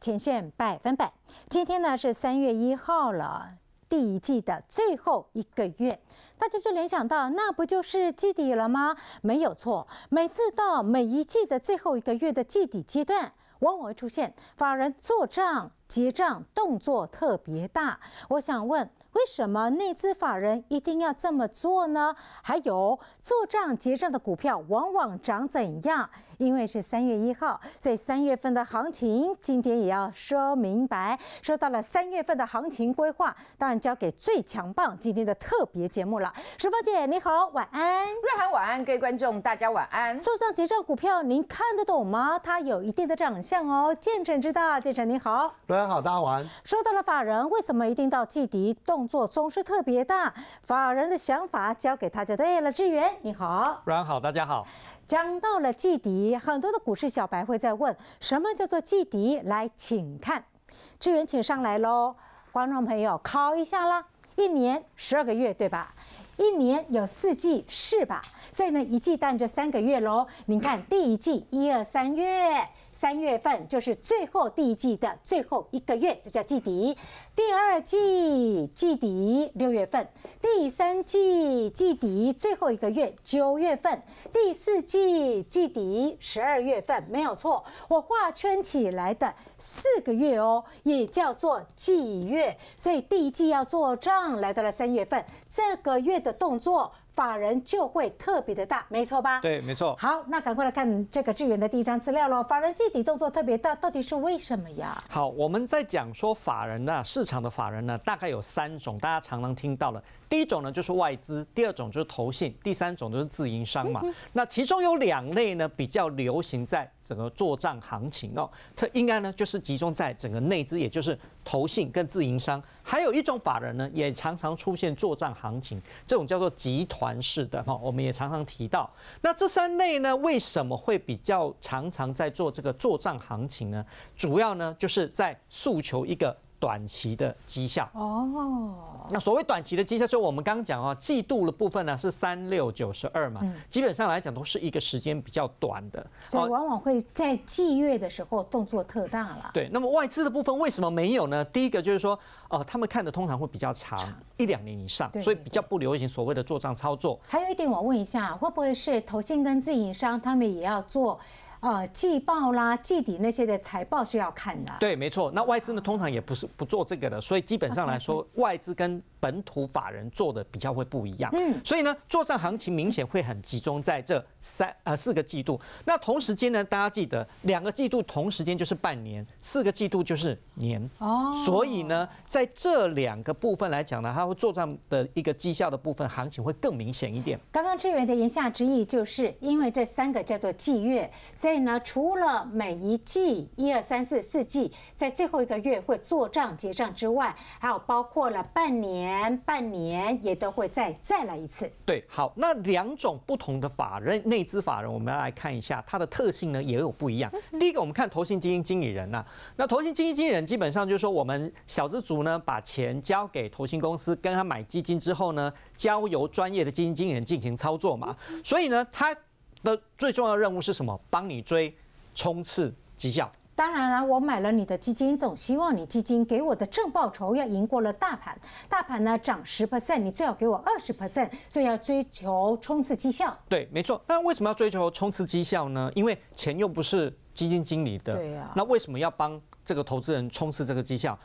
前线百分百，今天呢是三月一号了，第一季的最后一个月，大家就联想到，那不就是季底了吗？没有错，每次到每一季的最后一个月的季底阶段，往往会出现法人做账结账动作特别大。我想问，为什么内资法人一定要这么做呢？还有，做账结账的股票往往涨怎样？因为是三月一号，所以三月份的行情今天也要说明白。说到了三月份的行情规划，当然交给最强棒今天的特别节目了。淑芳姐，你好，晚安。瑞涵，晚安，各位观众，大家晚安。做上结账股票，您看得懂吗？它有一定的长相哦。建成知道，建成你好。瑞涵好，大家晚。安。说到了法人，为什么一定到季底动作总是特别大？法人的想法交给他就对了。志源，你好。瑞涵好，大家好。讲到了季底，很多的股市小白会在问，什么叫做季底？来，请看，志远请上来喽，观众朋友考一下啦，一年十二个月对吧？一年有四季是吧？所以呢，一季当这三个月喽。您看第一季，一二三月。三月份就是最后第一季的最后一个月，这叫季底。第二季季底六月份，第三季季底最后一个月九月份，第四季季底十二月份，没有错。我画圈起来的四个月哦，也叫做季月。所以第一季要做账，来到了三月份，这个月的动作。法人就会特别的大，没错吧？对，没错。好，那赶快来看这个智远的第一张资料喽。法人具体动作特别大，到底是为什么呀？好，我们在讲说法人呢，市场的法人呢，大概有三种，大家常常听到了。第一种呢就是外资，第二种就是投信，第三种就是自营商嘛。那其中有两类呢比较流行在整个做账行情哦，它应该呢就是集中在整个内资，也就是投信跟自营商。还有一种法人呢也常常出现做账行情，这种叫做集团式的哈。我们也常常提到，那这三类呢为什么会比较常常在做这个做账行情呢？主要呢就是在诉求一个。短期的绩效哦，那所谓短期的绩效，就我们刚刚讲哦，季度的部分呢是三六九十二嘛，基本上来讲都是一个时间比较短的，所以往往会在季月的时候动作特大了。对，那么外资的部分为什么没有呢？第一个就是说，哦，他们看的通常会比较长，一两年以上，所以比较不流行所谓的做账操作。还有一点，我问一下，会不会是投信跟自营商他们也要做？呃，季报啦、季底那些的财报是要看的。对，没错。那外资呢，通常也不是不做这个的，所以基本上来说，外资跟。本土法人做的比较会不一样，嗯，所以呢，做账行情明显会很集中在这三呃四个季度。那同时间呢，大家记得两个季度同时间就是半年，四个季度就是年。哦，所以呢，在这两个部分来讲呢，它会做账的一个绩效的部分行情会更明显一点。刚刚志远的言下之意就是，因为这三个叫做季月，所以呢，除了每一季一二三四四季在最后一个月会做账结账之外，还有包括了半年。半年也都会再再来一次。对，好，那两种不同的法人内资法人，我们要来看一下它的特性呢，也有不一样。第一个，我们看投信基金经理人呐，那投信基金经理人基本上就是说，我们小资族呢把钱交给投信公司，跟他买基金之后呢，交由专业的基金经理人进行操作嘛。所以呢，他的最重要的任务是什么？帮你追冲刺绩效。当然了，我买了你的基金，总希望你基金给我的正报酬要赢过了大盘。大盘呢涨十 percent，你最好给我二十 percent，所以要追求冲刺绩效。对，没错。那为什么要追求冲刺绩效呢？因为钱又不是基金经理的。对啊。那为什么要帮这个投资人冲刺这个绩效？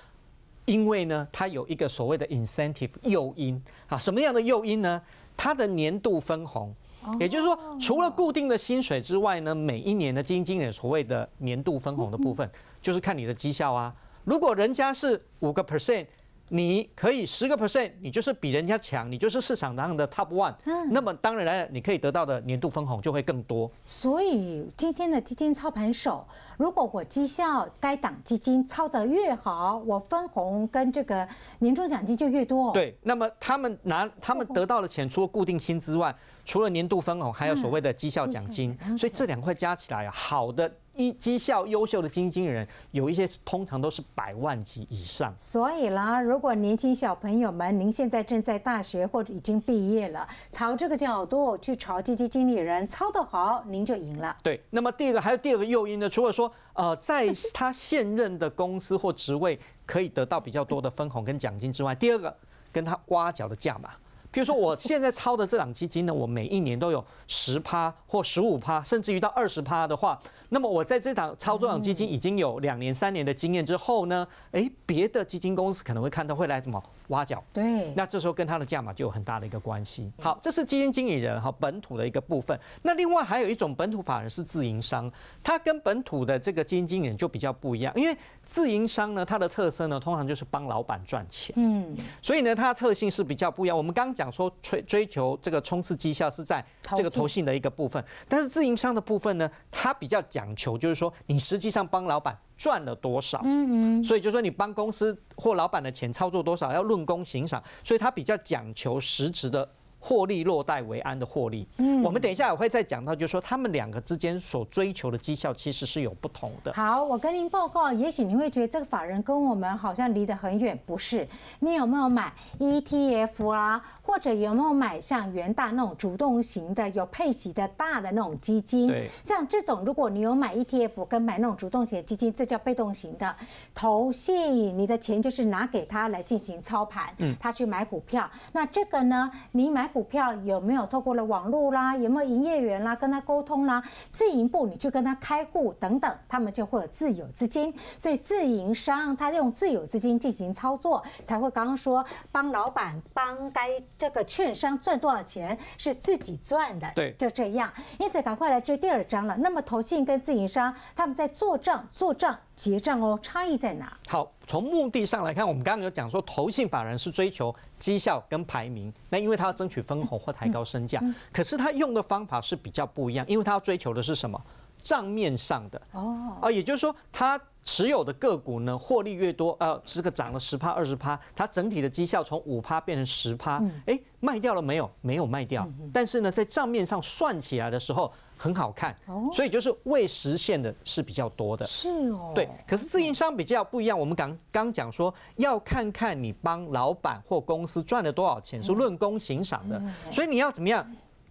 因为呢，它有一个所谓的 incentive 诱因啊。什么样的诱因呢？它的年度分红。也就是说，除了固定的薪水之外呢，每一年的基金经理所谓的年度分红的部分，就是看你的绩效啊。如果人家是五个 percent。你可以十个 percent，你就是比人家强，你就是市场当的 top one。嗯，那么当然了，你可以得到的年度分红就会更多。所以今天的基金操盘手，如果我绩效该档基金操得越好，我分红跟这个年终奖金就越多。对，那么他们拿他们得到的钱，除了固定薪资外，除了年度分红，还有所谓的绩效奖金。所以这两块加起来啊，好的。一绩效优秀的基金经理人，有一些通常都是百万级以上。所以啦，如果年轻小朋友们，您现在正在大学或者已经毕业了，朝这个角度去炒基金经理人，操得好，您就赢了。对，那么第一个还有第二个诱因呢？除了说，呃，在他现任的公司或职位可以得到比较多的分红跟奖金之外，第二个跟他挖角的价码。比如说，我现在抄的这档基金呢，我每一年都有十趴或十五趴，甚至于到二十趴的话，那么我在这档操作档基金已经有两年、三年的经验之后呢，诶，别的基金公司可能会看到，会来什么？挖角，对，那这时候跟他的价码就有很大的一个关系。好，这是基金经理人哈本土的一个部分。那另外还有一种本土法人是自营商，它跟本土的这个基金经理人就比较不一样。因为自营商呢，它的特色呢，通常就是帮老板赚钱。嗯，所以呢，它的特性是比较不一样。我们刚刚讲说追追求这个冲刺绩效是在这个投信的一个部分，但是自营商的部分呢，它比较讲求就是说，你实际上帮老板。赚了多少？嗯嗯，所以就说你帮公司或老板的钱操作多少，要论功行赏，所以他比较讲求实质的。获利落袋为安的获利，嗯，我们等一下也会再讲到，就是说他们两个之间所追求的绩效其实是有不同的。好，我跟您报告，也许您会觉得这个法人跟我们好像离得很远，不是？你有没有买 ETF 啊？或者有没有买像元大那种主动型的、有配息的大的那种基金？对，像这种，如果你有买 ETF 跟买那种主动型基金，这叫被动型的。投信，你的钱就是拿给他来进行操盘，嗯，他去买股票，那这个呢，你买。股票有没有透过了网络啦？有没有营业员啦？跟他沟通啦？自营部你去跟他开户等等，他们就会有自有资金。所以自营商他用自有资金进行操作，才会刚刚说帮老板帮该这个券商赚多少钱是自己赚的。对，就这样。因此赶快来追第二章了。那么投信跟自营商他们在做账做账。结账哦，差异在哪？好，从目的上来看，我们刚刚有讲说，投信法人是追求绩效跟排名，那因为他要争取分红或抬高身价，可是他用的方法是比较不一样，因为他要追求的是什么？账面上的哦，啊，也就是说，他持有的个股呢，获利越多，呃，这个涨了十趴、二十趴，它整体的绩效从五趴变成十趴，哎，卖掉了没有？没有卖掉，但是呢，在账面上算起来的时候。很好看，所以就是未实现的是比较多的。是哦，对。可是自营商比较不一样，我们刚刚讲说要看看你帮老板或公司赚了多少钱，是论功行赏的。所以你要怎么样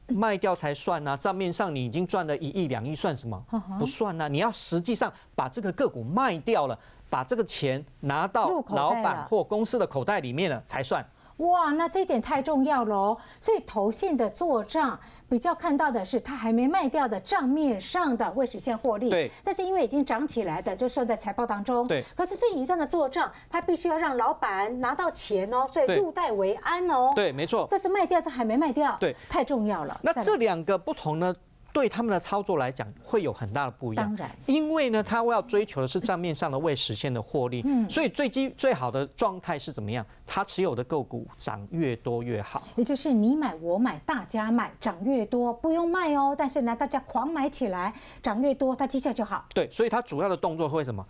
卖掉才算呢？账面上你已经赚了一亿两亿，算什么？不算呢？你要实际上把这个个股卖掉了，把这个钱拿到老板或公司的口袋里面了才算。哇，那这一点太重要喽！所以投信的做账比较看到的是，它还没卖掉的账面上的未实现获利，对。但是因为已经涨起来的，就算在财报当中，对。可是自营上的做账，它必须要让老板拿到钱哦，所以入袋为安哦，对，没错。这是卖掉，这还没卖掉，对，太重要了。那这两个不同呢？对他们的操作来讲，会有很大的不一样。当然，因为呢，他要追求的是账面上的未实现的获利。嗯，所以最基最好的状态是怎么样？他持有的个股涨越多越好。也就是你买，我买，大家买，涨越多不用卖哦。但是呢，大家狂买起来，涨越多，他绩效就好。对，所以它主要的动作会什么？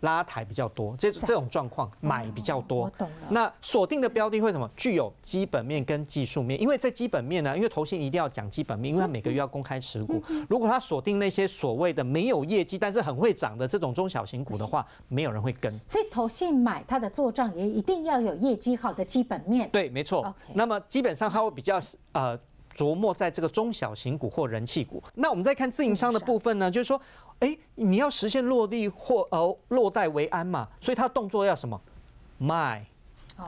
拉抬比较多，这这种状况买比较多。那锁定的标的会什么？具有基本面跟技术面。因为这基本面呢，因为投信一定要讲基本面，因为他每个月要公开持股。如果他锁定那些所谓的没有业绩但是很会涨的这种中小型股的话，没有人会跟。所以投信买它的做账也一定要有业绩好的基本面。对，没错。OK。那么基本上他会比较呃琢磨在这个中小型股或人气股。那我们再看自营商的部分呢，就是说。哎，你要实现落地或呃落袋为安嘛，所以他动作要什么卖？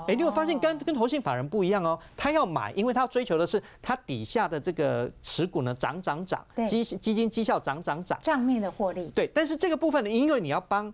哎，你会发现跟跟投信法人不一样哦，他要买，因为他追求的是他底下的这个持股呢涨涨涨，基基金绩效涨涨涨，账面的获利对。但是这个部分呢，因为你要帮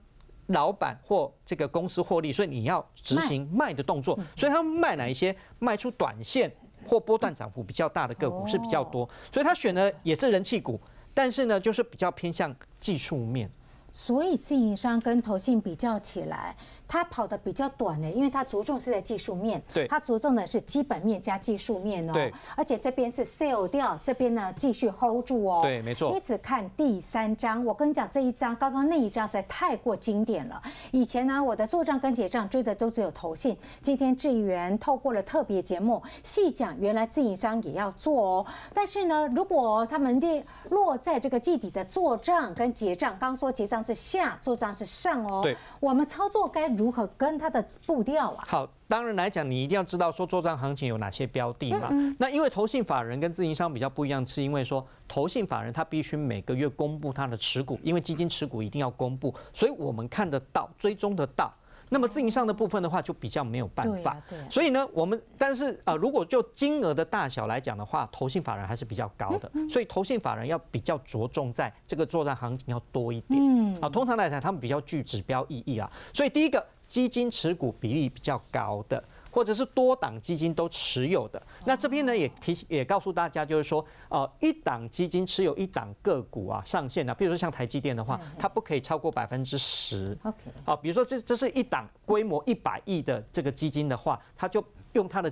老板或这个公司获利，所以你要执行卖的动作，所以他卖哪一些？卖出短线或波段涨幅比较大的个股是比较多，所以他选的也是人气股。但是呢，就是比较偏向技术面，所以经营商跟投信比较起来。它跑的比较短呢，因为它着重是在技术面。对。它着重的是基本面加技术面哦。对。而且这边是 sell 掉，这边呢继续 hold 住哦。对，没错。一直看第三章，我跟你讲这一章，刚刚那一章实在太过经典了。以前呢，我的做账跟结账追的都只有头信。今天智远透过了特别节目细讲，原来自营商也要做哦。但是呢，如果他们的落在这个季底的做账跟结账，刚说结账是下，做账是上哦。对。我们操作该。如何跟它的步调啊？好，当然来讲，你一定要知道说做账行情有哪些标的嘛。那因为投信法人跟自营商比较不一样，是因为说投信法人他必须每个月公布他的持股，因为基金持股一定要公布，所以我们看得到，追踪得到。那么自营上的部分的话，就比较没有办法。所以呢，我们但是呃，如果就金额的大小来讲的话，投信法人还是比较高的。所以投信法人要比较着重在这个作战行情要多一点。嗯。啊，通常来讲，他们比较具指标意义啊。所以第一个，基金持股比例比较高的。或者是多档基金都持有的，那这边呢也提也告诉大家，就是说，呃，一档基金持有一档个股啊，上限啊，比如说像台积电的话，它不可以超过百分之十。OK，好，比如说这这是一档规模一百亿的这个基金的话，它就用它的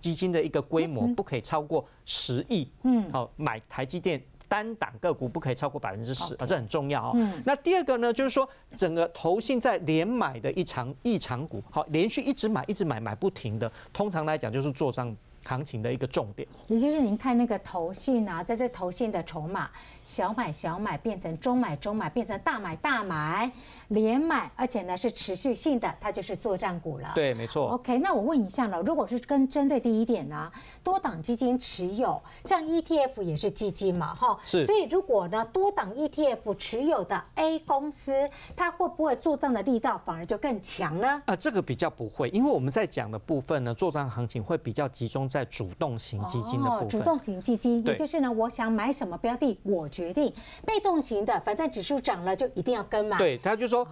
基金的一个规模不可以超过十亿。嗯，好，买台积电。单档个股不可以超过百分之十，啊，这很重要啊。那第二个呢，就是说整个投信在连买的一场一常股，好，连续一直买一直买买不停的，通常来讲就是做账。行情的一个重点，也就是您看那个投信啊，在这投信的筹码小买小买变成中买中买变成大买大买连买，而且呢是持续性的，它就是作战股了。对，没错。OK，那我问一下了，如果是跟针对第一点呢，多档基金持有，像 ETF 也是基金嘛，哈，是。所以如果呢多档 ETF 持有的 A 公司，它会不会做账的力道反而就更强呢？啊，这个比较不会，因为我们在讲的部分呢，做账行情会比较集中在。在主动型基金的部分，主动型基金，也就是呢，我想买什么标的，我决定。被动型的，反正指数涨了就一定要跟嘛。对，他就说，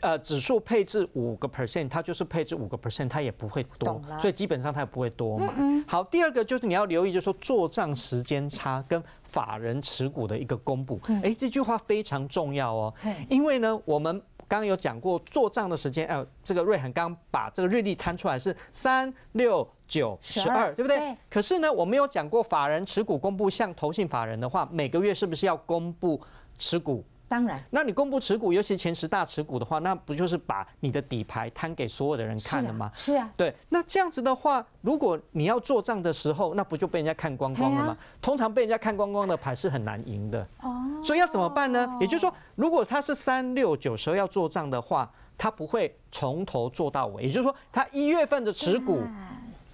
呃，指数配置五个 percent，它就是配置五个 percent，它也不会多，所以基本上它也不会多嘛。好，第二个就是你要留意，就是说做账时间差跟法人持股的一个公布。哎，这句话非常重要哦，因为呢，我们刚刚有讲过做账的时间，呃，这个瑞恒刚把这个日历摊出来是三六。九十二，对不对？可是呢，我们有讲过法人持股公布，像投信法人的话，每个月是不是要公布持股？当然。那你公布持股，尤其前十大持股的话，那不就是把你的底牌摊给所有的人看了吗？是啊。是啊。对。那这样子的话，如果你要做账的时候，那不就被人家看光光了吗？通常被人家看光光的牌是很难赢的。哦。所以要怎么办呢？也就是说，如果他是三六九十二要做账的话，他不会从头做到尾。也就是说，他一月份的持股。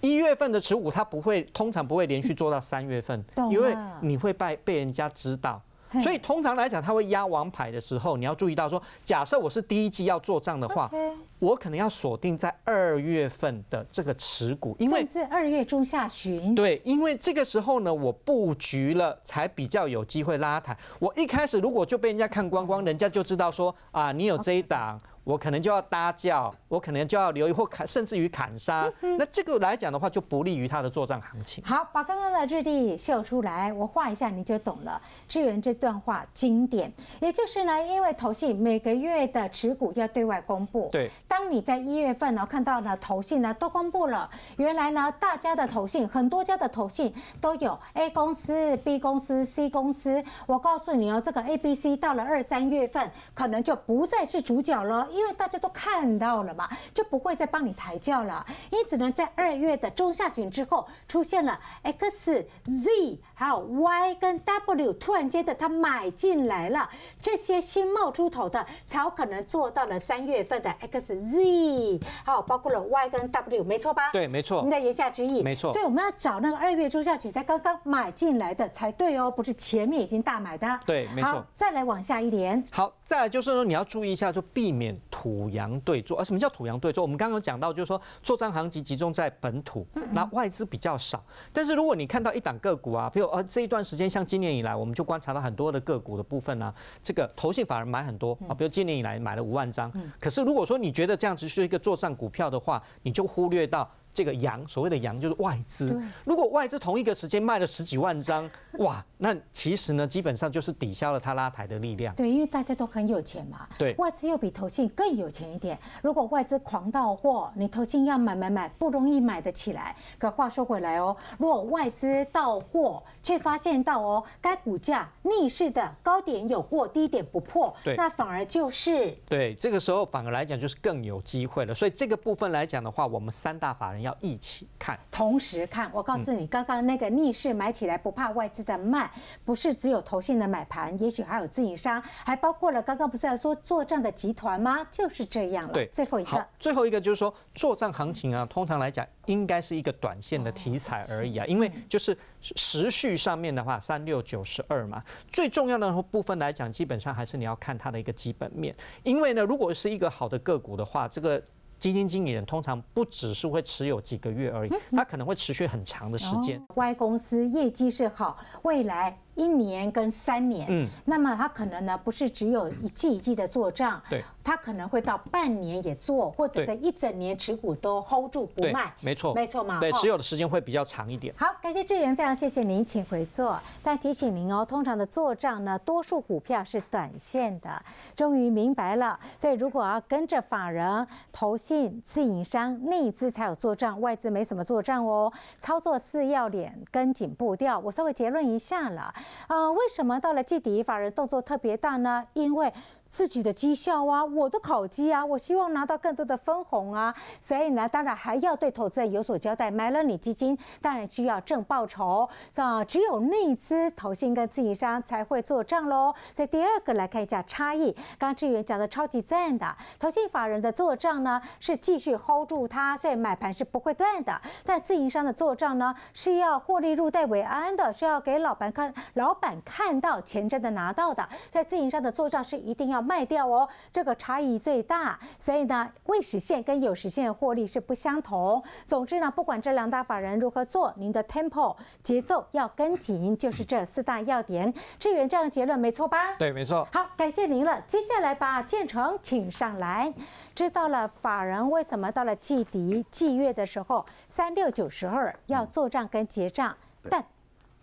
一月份的持股，它不会通常不会连续做到三月份，因为你会被被人家知道。所以通常来讲，他会压王牌的时候，你要注意到说，假设我是第一季要做账的话，我可能要锁定在二月份的这个持股，因为至二月中下旬。对，因为这个时候呢，我布局了才比较有机会拉抬。我一开始如果就被人家看光光，人家就知道说啊，你有这一档。我可能就要搭轿，我可能就要留，或砍，甚至于砍杀。那这个来讲的话，就不利于他的作战行情。好，把刚刚的日历秀出来，我画一下，你就懂了。志远这段话经典，也就是呢，因为投信每个月的持股要对外公布。对，当你在一月份呢，看到了投信呢都公布了，原来呢大家的投信，很多家的投信都有 A 公司、B 公司、C 公司。我告诉你哦，这个 A、B、C 到了二三月份，可能就不再是主角了。因为大家都看到了嘛，就不会再帮你抬轿了。因此呢，在二月的中下旬之后，出现了 X、Z，还有 Y 跟 W，突然间的他买进来了，这些新冒出头的才有可能做到了三月份的 X、Z，还有包括了 Y 跟 W，没错吧？对，没错。您的言下之意，没错。所以我们要找那个二月中下旬才刚刚买进来的才对哦，不是前面已经大买的。对，没错。好，再来往下一点。好。再来就是说，你要注意一下，就避免土洋对坐。而什么叫土洋对坐？我们刚刚讲到，就是说作战行集集中在本土，那外资比较少。但是如果你看到一档个股啊，比如呃这一段时间，像今年以来，我们就观察到很多的个股的部分呢，这个投信反而买很多啊。比如今年以来买了五万张，可是如果说你觉得这样子是一个作战股票的话，你就忽略到。这个羊所谓的羊就是外资，如果外资同一个时间卖了十几万张，哇，那其实呢基本上就是抵消了它拉抬的力量。对，因为大家都很有钱嘛。对，外资又比投信更有钱一点。如果外资狂到货，你投信要买买买不容易买得起来。可话说回来哦，如果外资到货，却发现到哦该股价逆势的高点有过，低点不破，那反而就是对这个时候反而来讲就是更有机会了。所以这个部分来讲的话，我们三大法人。要一起看，同时看。我告诉你，刚刚那个逆势买起来不怕外资的卖，不是只有投信的买盘，也许还有自营商，还包括了刚刚不是说做账的集团吗？就是这样了。对，最后一个。最后一个就是说做账行情啊，通常来讲应该是一个短线的题材而已啊，因为就是时序上面的话，三六九十二嘛，最重要的部分来讲，基本上还是你要看它的一个基本面。因为呢，如果是一个好的个股的话，这个。基金经理人通常不只是会持有几个月而已，他可能会持续很长的时间。Y 公司业绩是好，未来。一年跟三年，嗯，那么他可能呢不是只有一季一季的做账，对，他可能会到半年也做，或者在一整年持股都 hold 住不卖，没错，没错嘛，对，持有的时间会比较长一点。好，感谢志远，非常谢谢您，请回座。但提醒您哦，通常的做账呢，多数股票是短线的。终于明白了，所以如果要跟着法人、投信、自营商内资才有做账，外资没什么做账哦。操作四要点，跟紧步调。我稍微结论一下了。呃，为什么到了季底，法人动作特别大呢？因为。自己的绩效啊，我的考绩啊，我希望拿到更多的分红啊。所以呢，当然还要对投资人有所交代。买了你基金，当然需要挣报酬。啊，只有内资投信跟自营商才会做账喽。在第二个来看一下差异。刚志远讲的超级赞的投信法人的做账呢，是继续 hold 住它，所以买盘是不会断的。但自营商的做账呢，是要获利入袋为安的，是要给老板看，老板看到钱真的拿到的。在自营商的做账是一定要。卖掉哦，这个差异最大，所以呢，未实现跟有实现获利是不相同。总之呢，不管这两大法人如何做，您的 tempo 节奏要跟紧，就是这四大要点。志远，这样的结论没错吧？对，没错。好，感谢您了。接下来把建成请上来。知道了，法人为什么到了季底、季月的时候，三六九十二要做账跟结账？但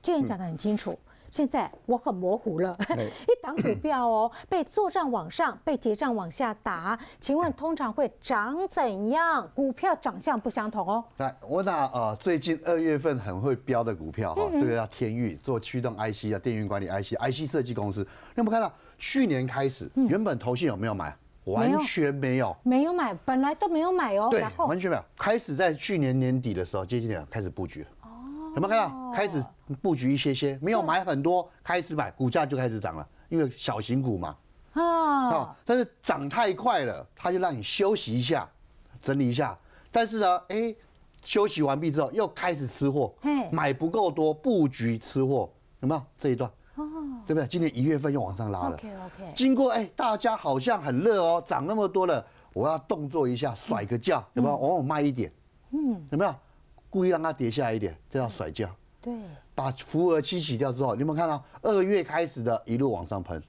志远讲得很清楚。现在我很模糊了，一档股票哦，被做账往上，被结账往下打。请问通常会涨怎样？股票长相不相同哦。来，我拿呃最近二月份很会标的股票哈，这个叫天域，做驱动 IC 啊，电源管理 IC、IC 设计公司。那我们看到去年开始，原本投信有没有买？完全没有，没有买，本来都没有买哦。对，完全没有。开始在去年年底的时候接近点开始布局。有没有看到开始布局一些些，没有买很多，开始买，股价就开始涨了，因为小型股嘛啊。但是涨太快了，它就让你休息一下，整理一下。但是呢，哎，休息完毕之后又开始吃货，买不够多布局吃货，有没有这一段？哦，对不对？今年一月份又往上拉了，OK OK。经过哎，大家好像很热哦，涨那么多了，我要动作一下，甩个价，有没有？哦，卖一点，嗯，有没有？故意让它跌下来一点，这叫甩价。对，把浮额清洗掉之后，你们看到二月开始的一路往上喷？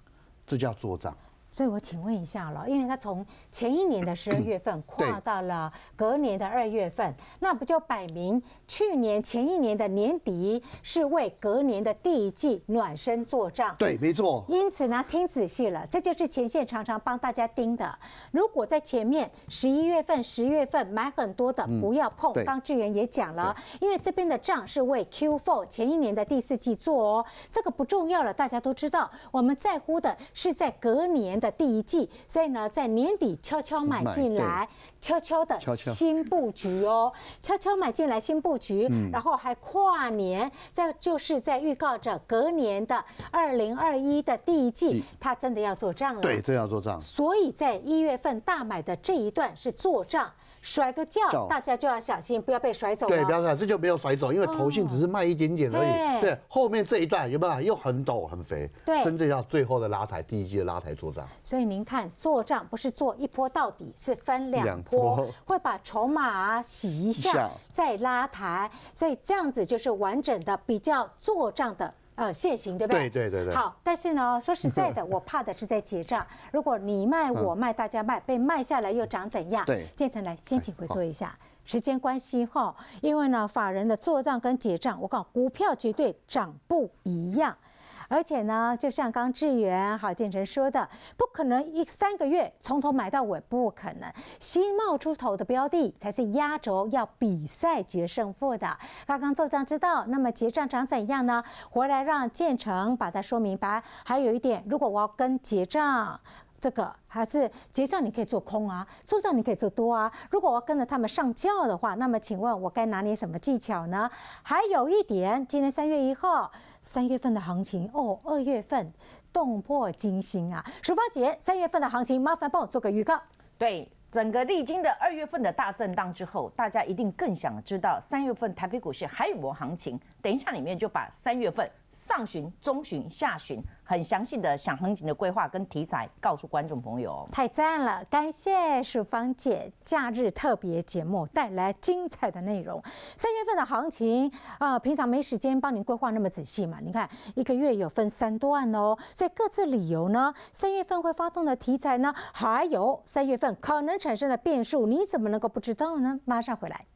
这叫做账。所以我请问一下了，因为他从前一年的十二月份跨到了隔年的二月份，那不就摆明去年前一年的年底是为隔年的第一季暖身做账？对，没错。因此呢，听仔细了，这就是前线常常帮大家盯的。如果在前面十一月份、十月份买很多的，不要碰。刚志远也讲了，因为这边的账是为 Q4 前一年的第四季做哦，这个不重要了，大家都知道。我们在乎的是在隔年。的第一季，所以呢，在年底悄悄买进来，悄悄的新布局哦，悄悄买进来新布局，然后还跨年，这就是在预告着隔年的二零二一的第一季，他真的要做账了，对，真要做账，所以在一月份大买的这一段是做账。甩个轿，大家就要小心，不要被甩走对，不要甩，这就没有甩走，因为头性只是慢一点点而已。对，后面这一段有没有？又很陡，很肥。对，真正要最后的拉抬，第一季的拉抬做账。所以您看，做账不是做一波到底，是分两波，会把筹码洗一下再拉抬，所以这样子就是完整的比较做账的。呃，现行对不对？对对对对。好，但是呢，说实在的，我怕的是在结账。如果你卖，我卖，大家卖，被卖下来又涨怎样？对，建成来，先请回坐一下，时间关系哈。因为呢，法人的做账跟结账，我告股票绝对涨不一样。而且呢，就像刚志远、郝建成说的，不可能一三个月从头买到尾，不可能新冒出头的标的才是压轴，要比赛决胜负的。刚刚做账知道，那么结账长怎样呢？回来让建成把它说明白。还有一点，如果我要跟结账。这个还是结账，你可以做空啊，做账你可以做多啊。如果我要跟着他们上轿的话，那么请问，我该拿捏什么技巧呢？还有一点，今年三月一号，三月份的行情哦，二月份动魄惊心啊。淑芳姐，三月份的行情，麻烦我做个预告。对，整个历经的二月份的大震荡之后，大家一定更想知道三月份台北股市还有没有行情。等一下，里面就把三月份上旬、中旬、下旬。很详细的想横景的规划跟题材，告诉观众朋友，太赞了！感谢淑芳姐假日特别节目带来精彩的内容。三月份的行情啊，平常没时间帮您规划那么仔细嘛？你看一个月有分三段哦，所以各自理由呢？三月份会发动的题材呢？还有三月份可能产生的变数，你怎么能够不知道呢？马上回来。